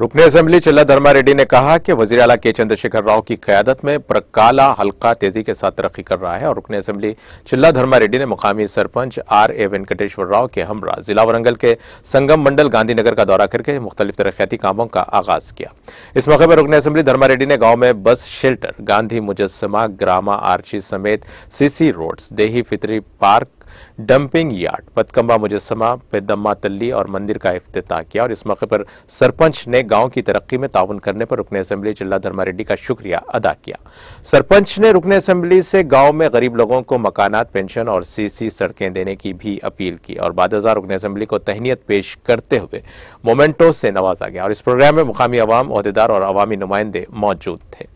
रुकन असम्बली चिल्ला धर्मा रेड्डी ने कहा कि वजी अला के चंद्रशेखर राव की क्यादत में प्रकाला हल्का तेजी के साथ तरक्की कर रहा है और रुकन असम्बली चिल्ला धर्मा रेड्डी ने मुकामी सरपंच आर ए वेंकटेश्वर राव के हमरा जिला वरंगल के संगम मंडल गांधीनगर का दौरा करके मुख्तलिफ तरक्याती कामों का आगाज किया इस मौके पर रुकन असम्बली धर्मा रेड्डी ने गांव में बस शेल्टर गांधी मुजस्मा ग्रामा आर्ची समेत सीसी रोड्स देही फितरी पार्क डंपिंग यार्ड पतकम्बा मुजस्मा पेदम्मा तल्ली और मंदिर का अफ्ताह किया और इस मौके पर सरपंच ने गांव की तरक्की में ताउन करने पर रुकने असम्बली चिल्ला धर्मा रेड्डी का शुक्रिया अदा किया सरपंच ने रुकने असम्बली से गांव में गरीब लोगों को मकानात पेंशन और सीसी सड़कें देने की भी अपील की और बाद हजार रुकने असम्बली को तहनीत पेश करते हुए मोमेंटो से नवाजा गया और इस प्रोग्राम में मुकामी अवाम अहदेदार और अवामी नुमाइंदे मौजूद थे